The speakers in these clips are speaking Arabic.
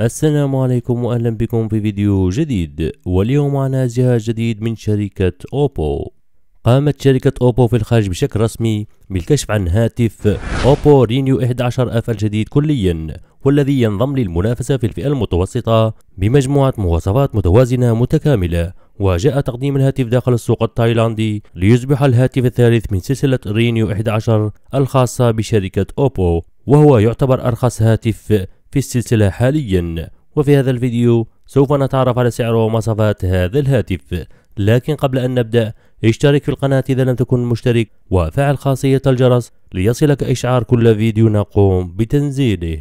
السلام عليكم واهلا بكم في فيديو جديد واليوم معنا جهاز جديد من شركة اوبو قامت شركة اوبو في الخارج بشكل رسمي بالكشف عن هاتف اوبو رينيو 11 اف الجديد كليا والذي ينضم للمنافسة في الفئة المتوسطة بمجموعة مواصفات متوازنة متكاملة وجاء تقديم الهاتف داخل السوق التايلاندي ليصبح الهاتف الثالث من سلسلة رينيو 11 الخاصة بشركة اوبو وهو يعتبر أرخص هاتف في السلسلة حاليا وفي هذا الفيديو سوف نتعرف على سعر ومواصفات هذا الهاتف لكن قبل أن نبدأ اشترك في القناة إذا لم تكن مشترك وفعل خاصية الجرس ليصلك إشعار كل فيديو نقوم بتنزيله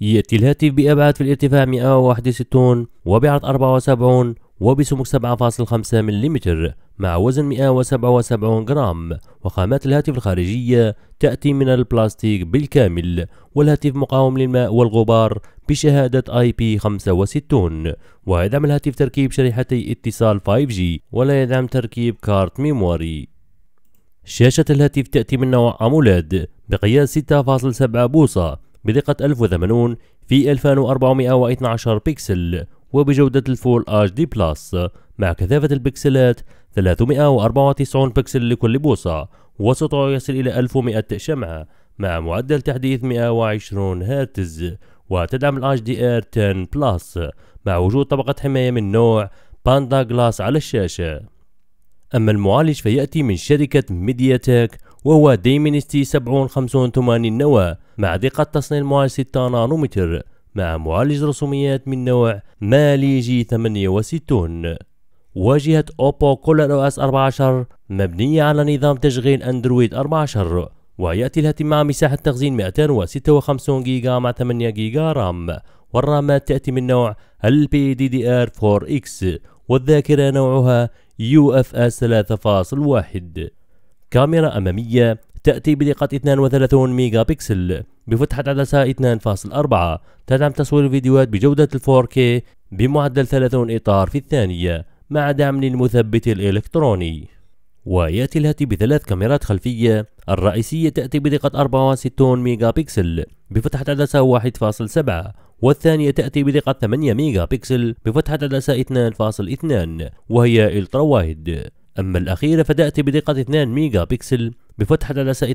يأتي الهاتف بأبعاد في الارتفاع 161 وبعرض 74 وبسمك 7.5 ملم مع وزن 177 جرام وخامات الهاتف الخارجية تأتي من البلاستيك بالكامل والهاتف مقاوم للماء والغبار بشهادة ip 65 ويدعم الهاتف تركيب شريحتي اتصال 5G ولا يدعم تركيب كارت ميموري شاشة الهاتف تأتي من نوع أمولاد بقياس 6.7 بوصة بدقة 1080 في 2412 بكسل وبجودة الفول اتش دي بلس مع كثافة البكسلات 394 بكسل لكل بوصة وسطعه يصل إلى 1100 شمعة مع معدل تحديث 120 هرتز وتدعم ال HDR 10 بلس مع وجود طبقة حماية من نوع باندا جلاس على الشاشة أما المعالج فيأتي من شركة ميديا تك وهو ديمينستي 70 50 80 مع دقة تصنيع المعالج 6 نانومتر مع معالج رسوميات من نوع مالي جي 68 واجهة أوبو كولر أو اس 14 مبنية على نظام تشغيل أندرويد 14 ويأتي الهاتف مع مساحة تخزين 256 جيجا مع 8 جيجا رام والرامات تأتي من نوع LPDDR4X والذاكرة نوعها UFS 3.1 كاميرا أمامية تأتي بدقة 32 ميجا بكسل بفتحة عدسة 2.4 تدعم تصوير الفيديوهات بجودة 4K بمعدل 30 إطار في الثانية مع دعم للمثبت الإلكتروني ويأتي الهاتف بثلاث كاميرات خلفية الرئيسية تأتي بدقة 64 ميجا بكسل بفتحة عدسة 1.7 والثانية تأتي بدقة 8 ميجا بكسل بفتحة عدسة 2.2 وهي الترا وايد أما الأخيرة فتأتي بدقة 2 ميجا بكسل بفتح عدسة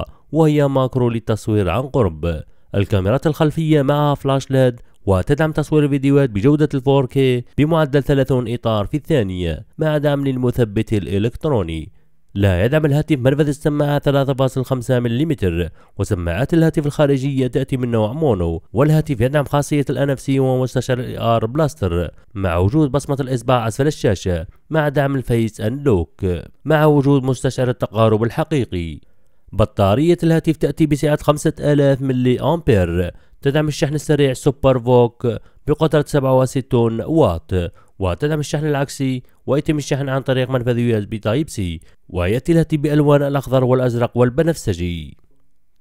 2.4 وهي ماكرو للتصوير عن قرب الكاميرات الخلفية معها فلاش ليد وتدعم تصوير فيديوهات بجودة 4K بمعدل 30 إطار في الثانية مع دعم للمثبت الإلكتروني لا يدعم الهاتف منفذ السماعة 3.5 ملم وسماعات الهاتف الخارجية تأتي من نوع مونو والهاتف يدعم خاصية الـ NFC ومستشعر الـ AR بلاستر مع وجود بصمة الإصبع أسفل الشاشة مع دعم الفيس أنلوك مع وجود مستشعر التقارب الحقيقي بطارية الهاتف تأتي بسعة 5000 ملي أمبير تدعم الشحن السريع سوبر فوك بقدرة 67 واط وتذهب الشحن العكسي ويتم الشحن عن طريق منفذ يو اس بي تايب سي ويأتي الهاتف بألوان الأخضر والأزرق والبنفسجي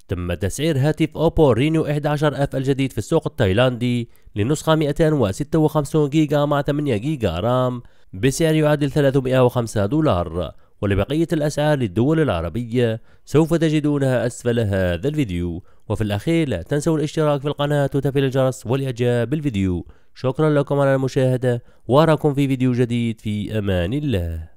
تم تسعير هاتف أوبو رينو 11 اف الجديد في السوق التايلاندي لنسخة 256 جيجا مع 8 جيجا رام بسعر يعادل 305 دولار ولبقية الأسعار للدول العربية سوف تجدونها أسفل هذا الفيديو وفي الأخير لا تنسوا الاشتراك في القناة وتفعيل الجرس والإعجاب بالفيديو شكرا لكم على المشاهدة وأراكم في فيديو جديد في أمان الله